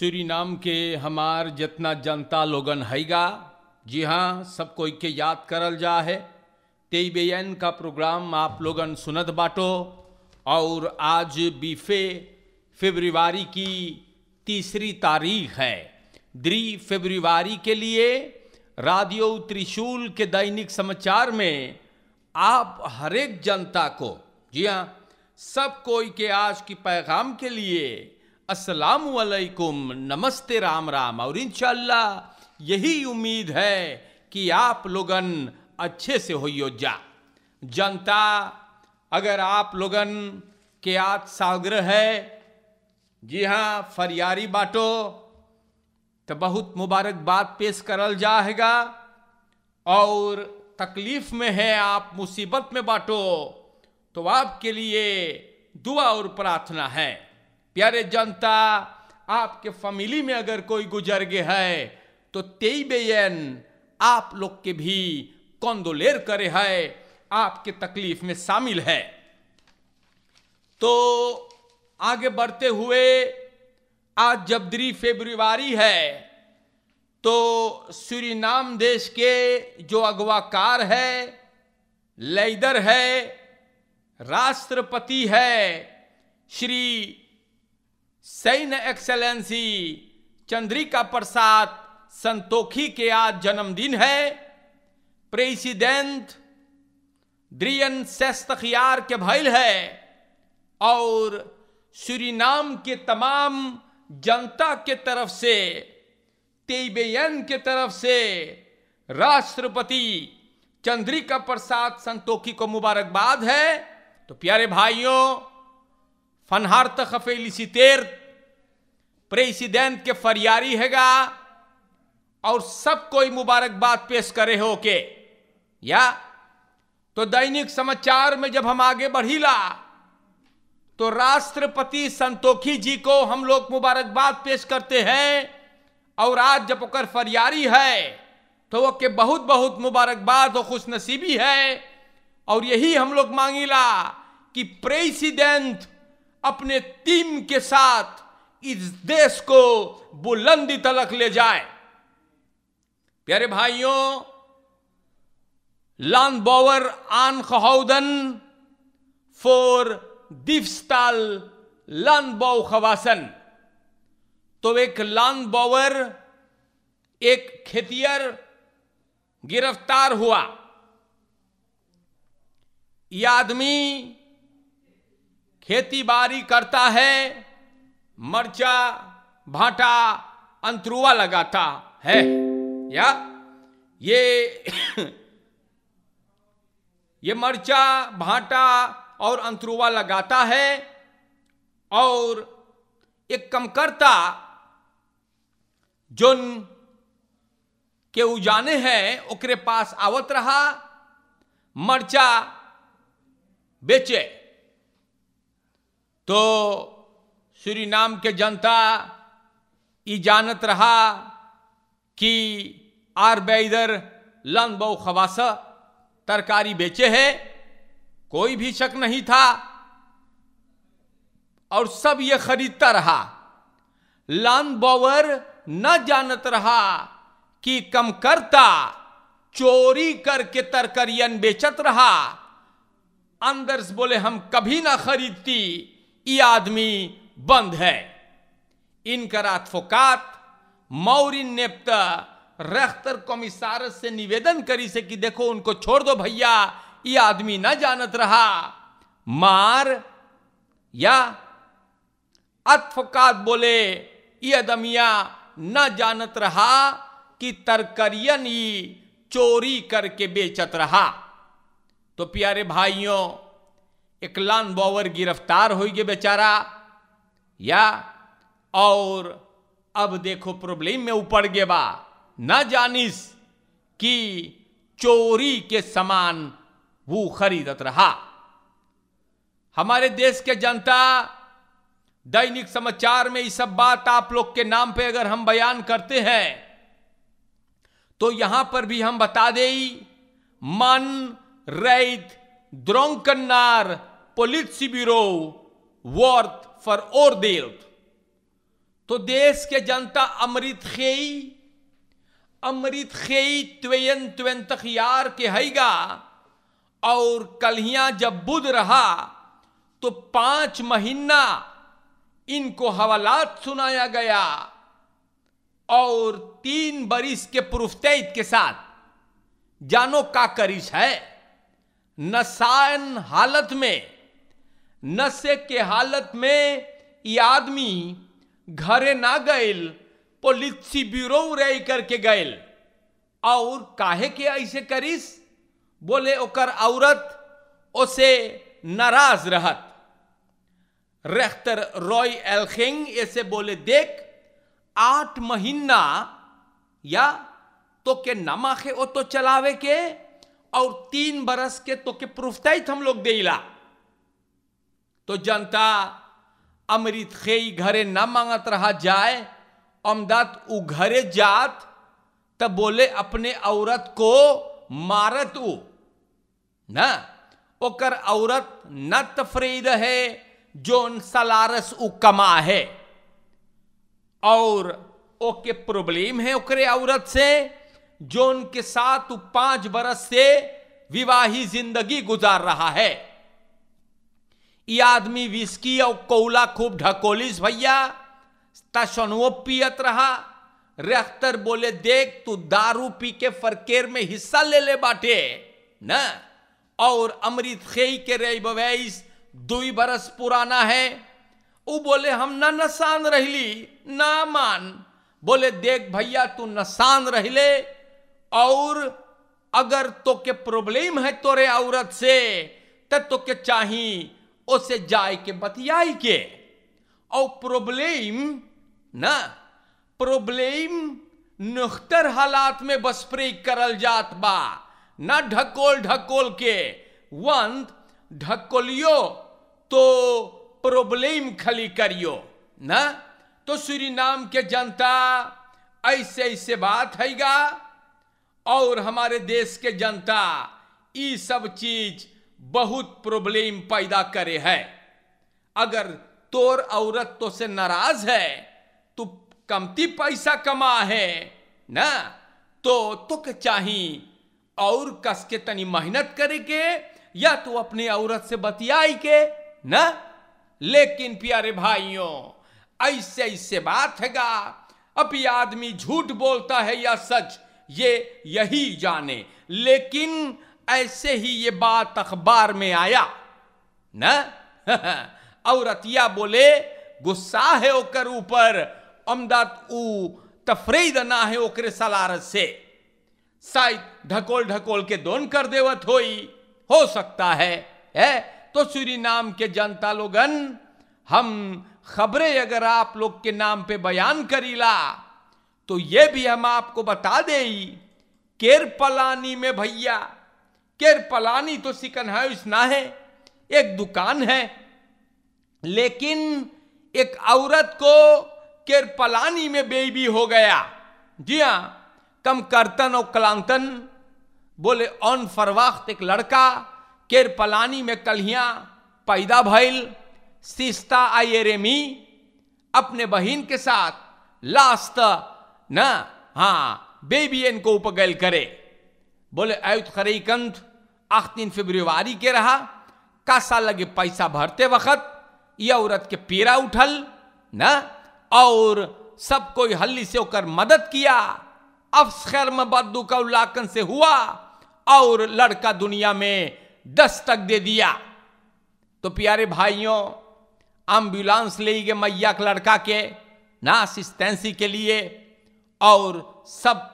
श्री नाम के हमार जितना जनता लोगन हैगा जी हाँ सब कोई के याद करल जा है तेईबेयन का प्रोग्राम आप लोगन सुनत बाटो और आज बीफे फेब्रुवरी की तीसरी तारीख है द्री फेब्रुवरी के लिए राडियो त्रिशूल के दैनिक समाचार में आप हरेक जनता को जी हाँ सब कोई के आज की पैगाम के लिए वालेकुम नमस्ते राम राम और इनशाला यही उम्मीद है कि आप लोगन अच्छे से हो जा जनता अगर आप लोगन के आज साग्रह है जी हाँ फरियारी बाटो तो बहुत मुबारकबाद पेश करल जाएगा और तकलीफ में है आप मुसीबत में बाटो तो आपके लिए दुआ और प्रार्थना है प्यारे जनता आपके फैमिली में अगर कोई गुजर गए है तो तेई बेयन आप लोग के भी कौंदोलेर करे है आपके तकलीफ में शामिल है तो आगे बढ़ते हुए आज जबदरी फेब्रुवरी है तो श्री नाम देश के जो अगवाकार है लेदर है राष्ट्रपति है श्री सैन्य एक्सेलेंसी चंद्रिका प्रसाद संतोखी के आज जन्मदिन है प्रेसिडेंट ड्रियन सेस्तखियार के भाई है और सूरीनाम के तमाम जनता के तरफ से तेबेयन के तरफ से राष्ट्रपति चंद्रिका प्रसाद संतोखी को मुबारकबाद है तो प्यारे भाइयों Fanharta feliciter प्रेसिडेंट के फरियारी हैगा और सब कोई मुबारकबाद पेश करे हो के या तो दैनिक समाचार में जब हम आगे बढ़ीला तो राष्ट्रपति संतोखी जी को हम लोग मुबारकबाद पेश करते हैं और आज जब ओकर फरियारी है तो वो के बहुत बहुत मुबारकबाद और खुशनसीबी है और यही हम लोग मांगीला कि प्रेसिडेंट अपने टीम के साथ इस देश को बुलंदी तलक ले जाए प्यारे भाइयों लान बॉवर आन खहौदन फोर दिवस्ताल लान बोव खवासन तो एक लान बॉवर एक खेतियर गिरफ्तार हुआ यह आदमी खेती बाड़ी करता है मर्चा भाटा अंतरुआ लगाता है या ये ये मर्चा भाटा और अंतरुआ लगाता है और एक कमकर्ता जोन के उजाने हैं ओकरे पास आवत रहा मर्चा बेचे तो श्री नाम के जनता ये जानत रहा कि आर बैदर लन बहु खवास तरकारी बेचे है कोई भी शक नहीं था और सब ये खरीदता रहा लन बॉवर न जानत रहा कि कम करता चोरी करके तरकरियन बेचत रहा अंदर से बोले हम कभी ना खरीदती ये आदमी बंद है इनकरात फोकात मौरी नेपता रख्तर कमिसारत से निवेदन करी से कि देखो उनको छोड़ दो भैया ये आदमी ना जानत रहा मार या अतफकात बोले ये अदमिया न जानत रहा कि तरकरियन ही चोरी करके बेचत रहा तो प्यारे भाइयों इकलान बॉवर गिरफ्तार हो गए बेचारा या और अब देखो प्रॉब्लम में ऊपर गए बा न जानिस कि चोरी के समान वो खरीदत रहा हमारे देश के जनता दैनिक समाचार में ये सब बात आप लोग के नाम पे अगर हम बयान करते हैं तो यहां पर भी हम बता दें मन रैत द्रोंकन्नार फॉर और veroordeeld. तो देश के जनता अमृत खेई अमृत खेई त्वेन तक यार के हैगा और कलिया जब बुध रहा तो पांच महीना इनको हवालात सुनाया गया और तीन बरिस के प्रुफ्तैद के साथ जानो का करिश है नसायन हालत में नशे के हालत में ये आदमी घरे ना गए पुलिस ब्यूरो रह करके गए और काहे के ऐसे करीस बोले ओकर औरत उसे नाराज रहत रेख्तर रॉय एलखिंग ऐसे बोले देख आठ महीना या तो के नमाखे ओ तो चलावे के और तीन बरस के तो के प्रूफ हम लोग देला तो जनता अमृत खेई घरे न मांगत रहा जाए अमदात उ घरे जात तो बोले अपने औरत को मारत उ ना ओकर औरत न तफरीद है जोन सलारस उ कमा है और ओके प्रॉब्लम है ओकरे औरत से जो उनके साथ पांच बरस से विवाही जिंदगी गुजार रहा है ये आदमी विस्की और कोला खूब ढकोलिस भैया तशनुओ पियत रहा रेख्तर बोले देख तू दारू पी के फरकेर में हिस्सा ले ले बाटे न और अमृत खेई के रे बवैस दुई बरस पुराना है वो बोले हम ना रह रहली ना मान बोले देख भैया तू रह रहले और अगर तो के प्रॉब्लम है तोरे औरत से तो के चाही जाए के बतियाई के और प्रॉब्लम ना प्रॉब्लम नुख्तर हालात में बस्प्रे करल जात बा ना ढकोल ढकोल के वंत ढकोलियो तो प्रॉब्लम खली करियो ना तो श्री नाम के जनता ऐसे ऐसे बात हैगा और हमारे देश के जनता ई सब चीज़ बहुत प्रॉब्लम पैदा करे है अगर तोर औरत तो से नाराज है तो कमती पैसा कमा है ना तो तुक चाही और कस के तनी मेहनत करे के या तो अपने औरत से बतियाई के ना लेकिन प्यारे भाइयों ऐसे ऐसे बात हैगा अब ये आदमी झूठ बोलता है या सच ये यही जाने लेकिन ऐसे ही ये बात अखबार में आया न अतिया बोले गुस्सा है ओकर ऊपर अमदात ऊ तफरीद ना है ओकरे सलारत से शायद ढकोल ढकोल के दोन कर देवत होई हो सकता है है तो सूरी नाम के जनता लोगन हम खबरें अगर आप लोग के नाम पे बयान करीला तो ये भी हम आपको बता दे केर पलानी में भैया केर पलानी तो सिकनहायुस ना है एक दुकान है लेकिन एक औरत को केर पलानी में बेबी हो गया जी हाँ कम करतन और कलांतन बोले ऑन फरवाख्त एक लड़का केर पलानी में कलिया पैदा भइल सिस्ता आई रेमी अपने बहन के साथ लास्ट न हाँ बेबी इनको उपगैल करे बोले आयुत खरीकंथ आठ दिन फेब्रुआरी के रहा कासा लगे पैसा भरते वक्त यह औरत के पेरा उठल ना और सब कोई हल्ली से होकर मदद किया अब खैर बदू का उल्लाकन से हुआ और लड़का दुनिया में दस्तक दे दिया तो प्यारे भाइयों एम्बुलेंस ले गए मैया के लड़का के ना असिस्टेंसी के लिए और सब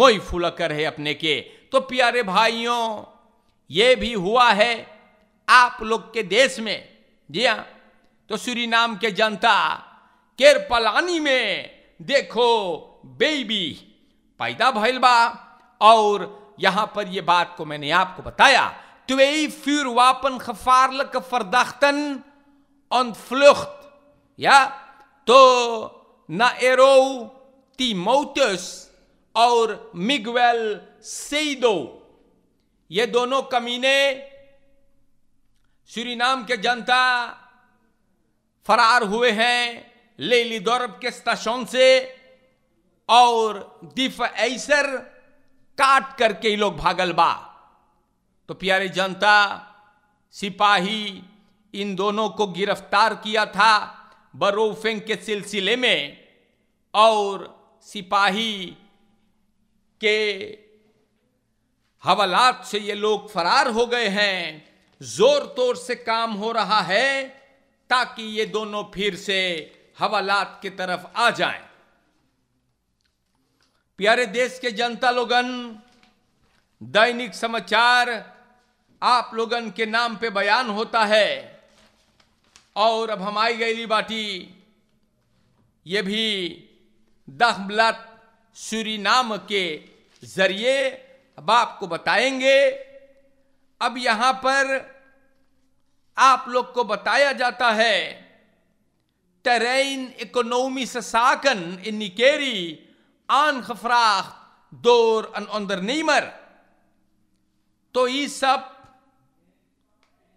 मोई फुलकर है अपने के तो प्यारे भाइयों ये भी हुआ है आप लोग के देश में जी हाँ तो नाम के जनता केरपलानी में देखो बेबी पैदा भैल बा और यहां पर ये बात को मैंने आपको बताया त्वेई फ्यूर वापन खफारलक फरदाख्तन ऑन फ्लुख्त या तो न एरो ती मौतस और मिगवेल सेदो ये दोनों कमीने श्री नाम के जनता फरार हुए हैं लेली दौरब के स्टेशन से और दिफ ऐसर काट करके लोग भागल बा तो प्यारे जनता सिपाही इन दोनों को गिरफ्तार किया था बरोफेंग के सिलसिले में और सिपाही के हवालात से ये लोग फरार हो गए हैं जोर तोर से काम हो रहा है ताकि ये दोनों फिर से हवालात की तरफ आ जाएं। प्यारे देश के जनता लोगन दैनिक समाचार आप लोगन के नाम पे बयान होता है और अब हम आई गई बाटी ये भी सूरी नाम के जरिए अब आपको बताएंगे अब यहां पर आप लोग को बताया जाता है तरेन इकोनोमी ससाकन इन निकेरी आन खफराख दोर अन ऑन नीमर तो ये सब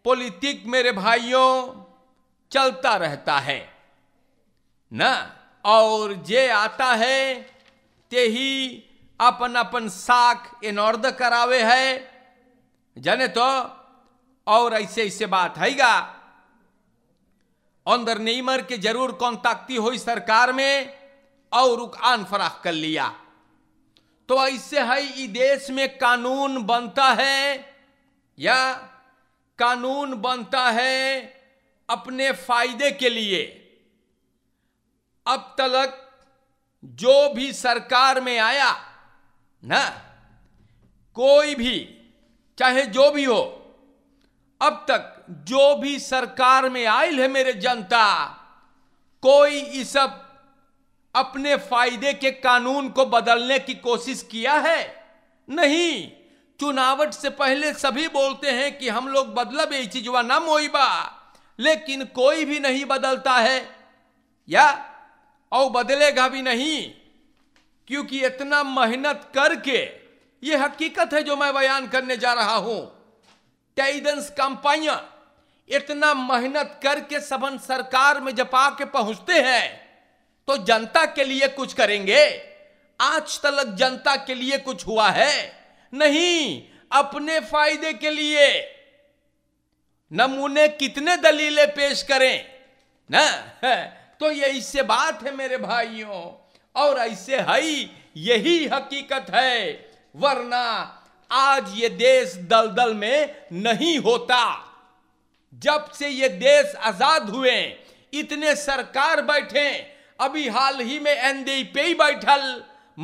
पॉलिटिक मेरे भाइयों चलता रहता है ना और जे आता है ते ही अपन अपन साख इनौर्द करावे है जाने तो और ऐसे ऐसे बात है गा अंदर नेमर के जरूर ताकती हुई सरकार में और रुकान फराख कर लिया तो ऐसे है इस देश में कानून बनता है या कानून बनता है अपने फायदे के लिए अब तक जो भी सरकार में आया ना कोई भी चाहे जो भी हो अब तक जो भी सरकार में आयल है मेरे जनता कोई इस सब अपने फायदे के कानून को बदलने की कोशिश किया है नहीं चुनावट से पहले सभी बोलते हैं कि हम लोग बदलब चीज चीजवा ना मोईबा लेकिन कोई भी नहीं बदलता है या और बदलेगा भी नहीं क्योंकि इतना मेहनत करके ये हकीकत है जो मैं बयान करने जा रहा हूं टेडेंस कंपाइया इतना मेहनत करके सबन सरकार में जब आके पहुंचते हैं तो जनता के लिए कुछ करेंगे आज तक जनता के लिए कुछ हुआ है नहीं अपने फायदे के लिए नमूने कितने दलीलें पेश करें ना तो यही से बात है मेरे भाइयों और ऐसे हई यही हकीकत है वरना आज ये देश दलदल में नहीं होता जब से ये देश आजाद हुए इतने सरकार बैठे अभी हाल ही में एनडी पे ही बैठल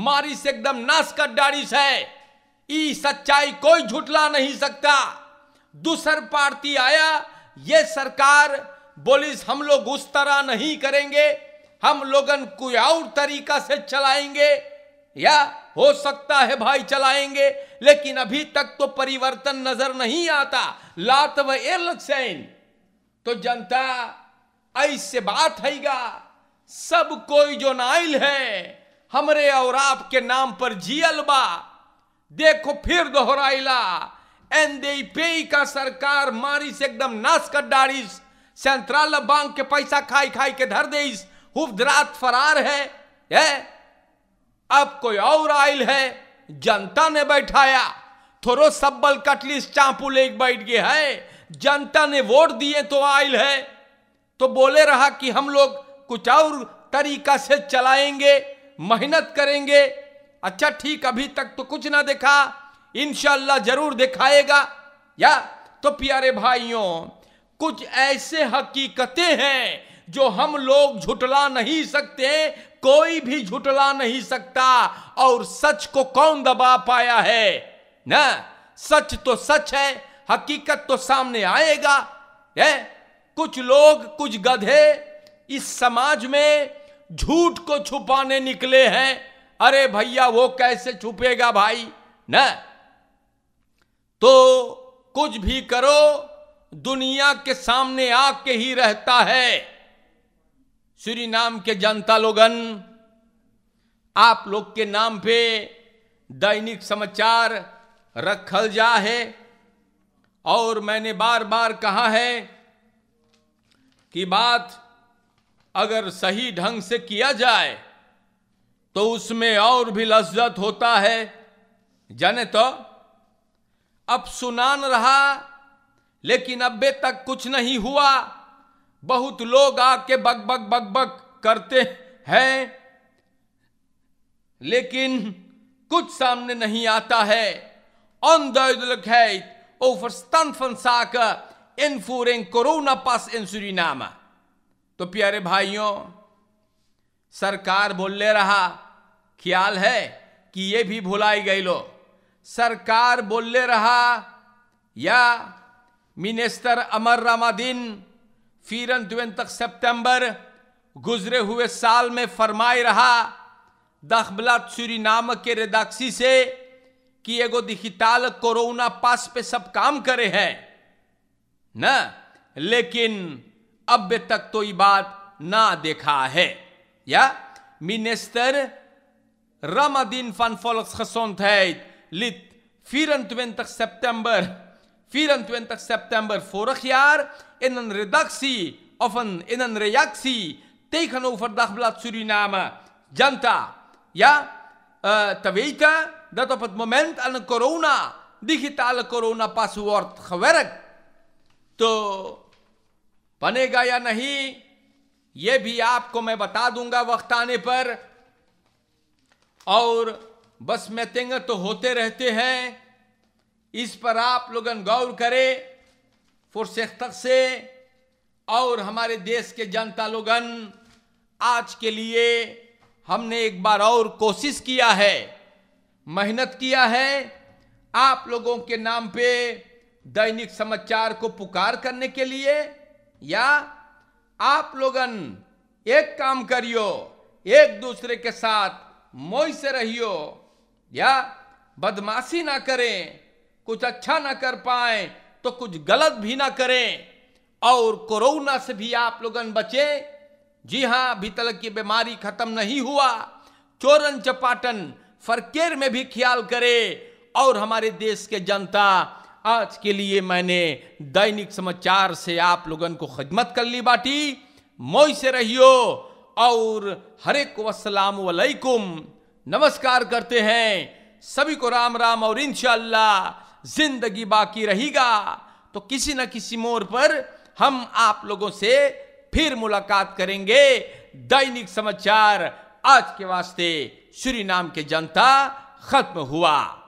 मारिस एकदम नाश कर डारिश है ई सच्चाई कोई झुटला नहीं सकता दूसर पार्टी आया ये सरकार बोलिस हम लोग उस तरह नहीं करेंगे हम लोगन कोई और तरीका से चलाएंगे या हो सकता है भाई चलाएंगे लेकिन अभी तक तो परिवर्तन नजर नहीं आता लात व तो जनता ऐसे बात है सब कोई जो नाइल है हमरे और आपके नाम पर जियल बा देखो फिर दोहराइला पे का सरकार मारिस एकदम नाश कर डारिस सेंट्रल बैंक के पैसा खाई खाई के धर देस हुफदरात फरार है है अब कोई और आयल है जनता ने बैठाया थोड़ो सब्बल कटलिस चापू लेक बैठ गए है जनता ने वोट दिए तो आयल है तो बोले रहा कि हम लोग कुछ और तरीका से चलाएंगे मेहनत करेंगे अच्छा ठीक अभी तक तो कुछ ना देखा इनशाला जरूर दिखाएगा या तो प्यारे भाइयों कुछ ऐसे हकीकतें हैं जो हम लोग झुटला नहीं सकते कोई भी झुटला नहीं सकता और सच को कौन दबा पाया है ना सच तो सच है हकीकत तो सामने आएगा है कुछ लोग कुछ गधे इस समाज में झूठ को छुपाने निकले हैं अरे भैया वो कैसे छुपेगा भाई न तो कुछ भी करो दुनिया के सामने आके ही रहता है श्री नाम के जनता लोगन आप लोग के नाम पे दैनिक समाचार रखल जा है और मैंने बार बार कहा है कि बात अगर सही ढंग से किया जाए तो उसमें और भी लज्जत होता है जाने तो अब सुनान रहा लेकिन अबे तक कुछ नहीं हुआ बहुत लोग आके बक बक बक बक करते हैं लेकिन कुछ सामने नहीं आता है onduidelijkheid over stand van corona पास coronapas तो प्यारे भाइयों सरकार बोल ले रहा ख्याल है कि ये भी भुलाई गई लो सरकार बोल ले रहा या मिनिस्टर अमर रामादीन फिरन दुवन तक सितंबर गुजरे हुए साल में फरमाए रहा दखबला सूरी नाम के रेदाक्सी से कि एगो दिखिताल कोरोना पास पे सब काम करे हैं ना? लेकिन अब तक तो ये बात ना देखा है या minister Ramadin minister Ramadin van Volksgezondheid liet तक september 24 september vorig jaar in een redactie of een, in een reactie tegenover Dagblad Suriname, Janta. Ja, uh, te weten dat op het moment aan een corona, digitale coronapas wordt gewerkt. To, wanneer ga je nahi? ये भी आपको मैं बता दूंगा वक्त आने पर और बस मैतेंगे तो होते रहते इस पर आप लोगन गौर करें फुर्सत से और हमारे देश के जनता लोगन आज के लिए हमने एक बार और कोशिश किया है मेहनत किया है आप लोगों के नाम पे दैनिक समाचार को पुकार करने के लिए या आप लोगन एक काम करियो एक दूसरे के साथ मोई से रहियो या बदमाशी ना करें कुछ अच्छा ना कर पाए तो कुछ गलत भी ना करें और कोरोना से भी आप लोग बचे जी हाँ अभी तक की बीमारी खत्म नहीं हुआ चोरन चपाटन फरकेर में भी ख्याल करें और हमारे देश के जनता आज के लिए मैंने दैनिक समाचार से आप लोगन को खिदमत कर ली बाटी मोई से रहियो और हरेक वसलाम वालेकुम नमस्कार करते हैं सभी को राम राम और इंशाल्लाह जिंदगी बाकी रहेगा तो किसी न किसी मोर पर हम आप लोगों से फिर मुलाकात करेंगे दैनिक समाचार आज के वास्ते श्री नाम के जनता खत्म हुआ